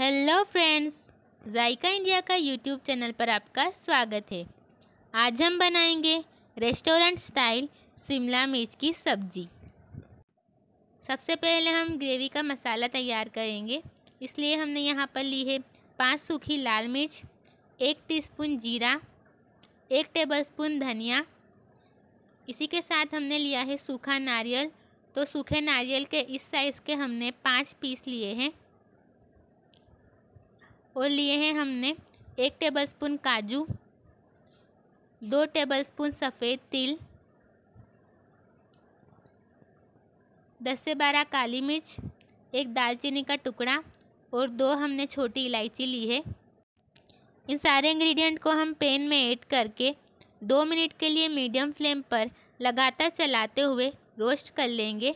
hello friends Zaika India का YouTube channel पर आपका स्वागत है आज हम बनाएंगे रेस्टोरेंट स्टाइल शिमला मिर्च की सब्ज़ी सबसे पहले हम ग्रेवी का मसाला तैयार करेंगे इसलिए हमने यहाँ पर ली है पाँच सूखी लाल मिर्च एक टीस्पून जीरा एक टेबलस्पून धनिया इसी के साथ हमने लिया है सूखा नारियल तो सूखे नारियल के इस साइज़ के हमने पाँच पीस लिए हैं और लिए हैं हमने एक टेबलस्पून काजू दो टेबलस्पून सफ़ेद तिल दस से बारह काली मिर्च एक दालचीनी का टुकड़ा और दो हमने छोटी इलायची ली है इन सारे इंग्रेडिएंट को हम पैन में ऐड करके दो मिनट के लिए मीडियम फ्लेम पर लगातार चलाते हुए रोस्ट कर लेंगे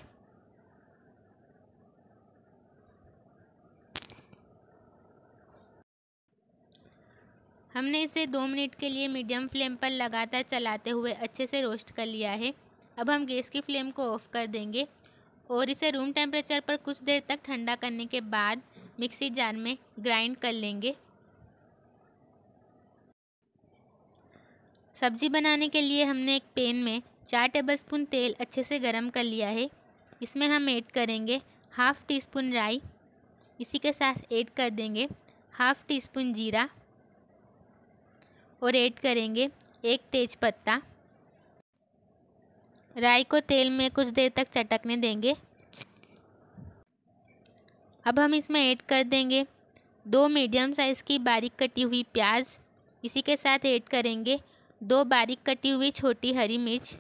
हमने इसे दो मिनट के लिए मीडियम फ्लेम पर लगातार चलाते हुए अच्छे से रोस्ट कर लिया है अब हम गैस की फ्लेम को ऑफ़ कर देंगे और इसे रूम टेम्परेचर पर कुछ देर तक ठंडा करने के बाद मिक्सी जार में ग्राइंड कर लेंगे सब्जी बनाने के लिए हमने एक पेन में चार टेबलस्पून तेल अच्छे से गर्म कर लिया है इसमें हम ऐड करेंगे हाफ़ टी स्पून राई इसी के साथ ऐड कर देंगे हाफ़ टी स्पून जीरा और ऐड करेंगे एक तेज पत्ता राई को तेल में कुछ देर तक चटकने देंगे अब हम इसमें ऐड कर देंगे दो मीडियम साइज़ की बारीक कटी हुई प्याज इसी के साथ ऐड करेंगे दो बारीक कटी हुई छोटी हरी मिर्च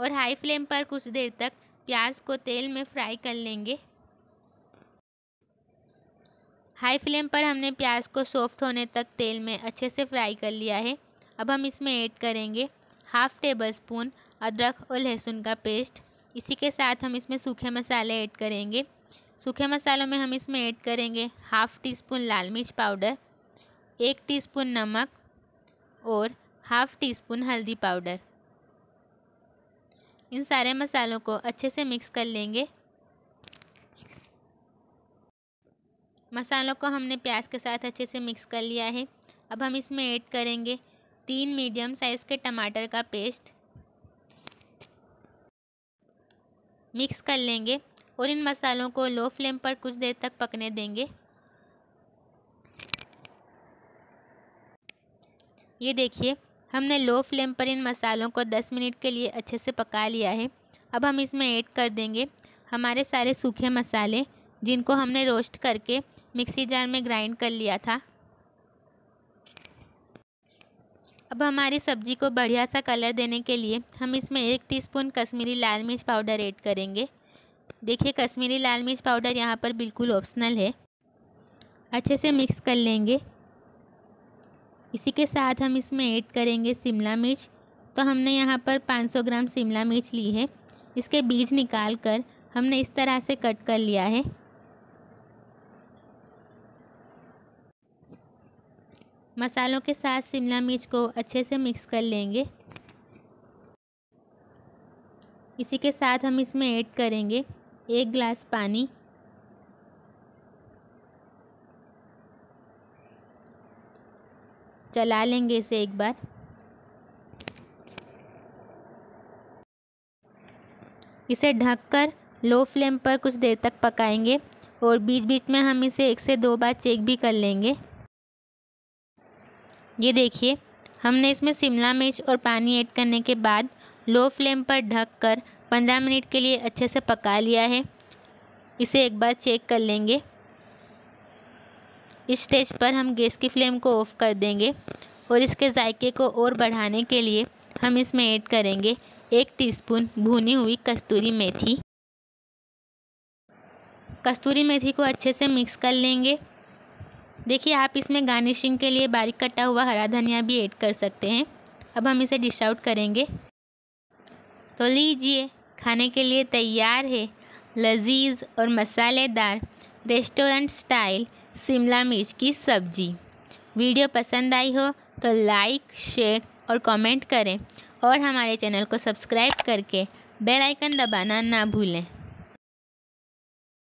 और हाई फ्लेम पर कुछ देर तक प्याज को तेल में फ्राई कर लेंगे हाई फ्लेम पर हमने प्याज को सॉफ्ट होने तक तेल में अच्छे से फ्राई कर लिया है अब हम इसमें ऐड करेंगे हाफ़ टेबल स्पून अदरक और लहसुन का पेस्ट इसी के साथ हम इसमें सूखे मसाले ऐड करेंगे सूखे मसालों में हम इसमें ऐड करेंगे हाफ़ टी स्पून लाल मिर्च पाउडर एक टी स्पून नमक और हाफ़ टी स्पून हल्दी पाउडर इन सारे मसालों को अच्छे से मिक्स कर लेंगे मसालों को हमने प्याज के साथ अच्छे से मिक्स कर लिया है अब हम इसमें ऐड करेंगे तीन मीडियम साइज़ के टमाटर का पेस्ट मिक्स कर लेंगे और इन मसालों को लो फ्लेम पर कुछ देर तक पकने देंगे ये देखिए हमने लो फ्लेम पर इन मसालों को 10 मिनट के लिए अच्छे से पका लिया है अब हम इसमें ऐड कर देंगे हमारे सारे सूखे मसाले जिनको हमने रोस्ट करके मिक्सी जार में ग्राइंड कर लिया था अब हमारी सब्जी को बढ़िया सा कलर देने के लिए हम इसमें एक टीस्पून कश्मीरी लाल मिर्च पाउडर ऐड करेंगे देखिए कश्मीरी लाल मिर्च पाउडर यहाँ पर बिल्कुल ऑप्शनल है अच्छे से मिक्स कर लेंगे इसी के साथ हम इसमें ऐड करेंगे शिमला मिर्च तो हमने यहाँ पर 500 ग्राम शिमला मिर्च ली है इसके बीज निकाल कर हमने इस तरह से कट कर लिया है मसालों के साथ शिमला मिर्च को अच्छे से मिक्स कर लेंगे इसी के साथ हम इसमें ऐड करेंगे एक ग्लास पानी चला लेंगे इसे एक बार इसे ढककर लो फ्लेम पर कुछ देर तक पकाएंगे और बीच बीच में हम इसे एक से दो बार चेक भी कर लेंगे ये देखिए हमने इसमें शिमला मिर्च और पानी ऐड करने के बाद लो फ्लेम पर ढक कर पंद्रह मिनट के लिए अच्छे से पका लिया है इसे एक बार चेक कर लेंगे इस स्टेज पर हम गैस की फ्लेम को ऑफ़ कर देंगे और इसके जायके को और बढ़ाने के लिए हम इसमें ऐड करेंगे एक टीस्पून भुनी हुई कस्तूरी मेथी कस्तूरी मेथी को अच्छे से मिक्स कर लेंगे देखिए आप इसमें गार्निशिंग के लिए बारीक कटा हुआ हरा धनिया भी ऐड कर सकते हैं अब हम इसे डिश आउट करेंगे तो लीजिए खाने के लिए तैयार है लजीज और मसालेदार रेस्टोरेंट स्टाइल शिमला मिर्च की सब्जी वीडियो पसंद आई हो तो लाइक शेयर और कमेंट करें और हमारे चैनल को सब्सक्राइब करके बेल आइकन दबाना ना भूलें